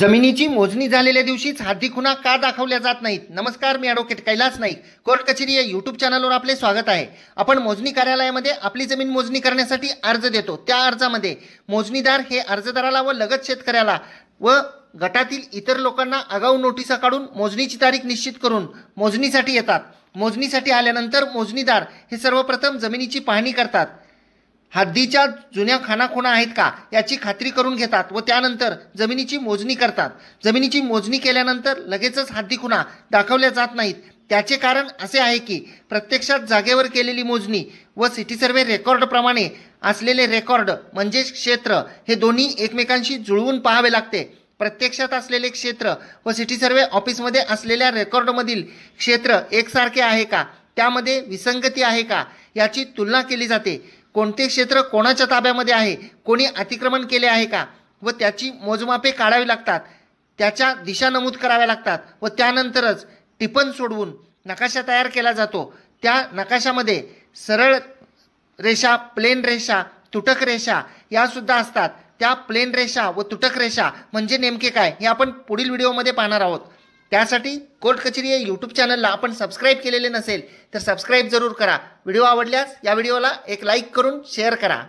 जमिनीची मोजणी झालेल्या दिवशीच हद्दी खुना का दाखवल्या जात नाहीत नमस्कार मी ॲडव्होकेट कैलास नाईक कोर्ट कचेरी या यूट्यूब चॅनलवर आपले स्वागत आहे आपण मोजणी कार्यालयामध्ये आपली जमीन मोजणी करण्यासाठी अर्ज देतो त्या अर्जामध्ये मोजणीदार हे अर्जदाराला व लगत शेतकऱ्याला व गटातील इतर लोकांना आगाऊ नोटिसा काढून मोजणीची तारीख निश्चित करून मोजणीसाठी येतात मोजणीसाठी आल्यानंतर मोजणीदार हे सर्वप्रथम जमिनीची पाहणी करतात हद्दीच्या जुन्या खानाखुणा आहेत का याची खात्री करून घेतात व त्यानंतर जमिनीची मोजणी करतात जमिनीची मोजणी केल्यानंतर लगेचच हद्दी खुणा दाखवल्या जात नाहीत त्याचे कारण असे आहे की प्रत्यक्षात जागेवर केलेली मोजणी व सिटी सर्वे रेकॉर्डप्रमाणे असलेले रेकॉर्ड म्हणजेच क्षेत्र हे दोन्ही एकमेकांशी जुळवून पाहावे लागते प्रत्यक्षात असलेले क्षेत्र व सिटी सर्वे ऑफिसमध्ये असलेल्या रेकॉर्डमधील क्षेत्र एकसारखे आहे का त्यामध्ये विसंगती आहे का याची तुलना केली जाते कोणते क्षेत्र कोणाच्या ताब्यामध्ये आहे कोणी अतिक्रमण केले आहे का व त्याची मोजमापे काढावी लागतात त्याच्या दिशा नमूद कराव्या लागतात व त्यानंतरच टिपण सोडवून नकाशा तयार केला जातो त्या नकाशामध्ये सरळ रेषा प्लेन रेषा तुटक रेषा यासुद्धा असतात त्या प्लेन रेषा व तुटक रेषा म्हणजे नेमके काय हे आपण पुढील व्हिडिओमध्ये पाहणार आहोत त्यासाठी कोर्ट कचेरी या यूट्यूब चॅनलला आपण सबस्क्राईब केलेले नसेल तर सबस्क्राईब जरूर करा व्हिडिओ आवडल्यास या व्हिडिओला एक लाईक करून शेअर करा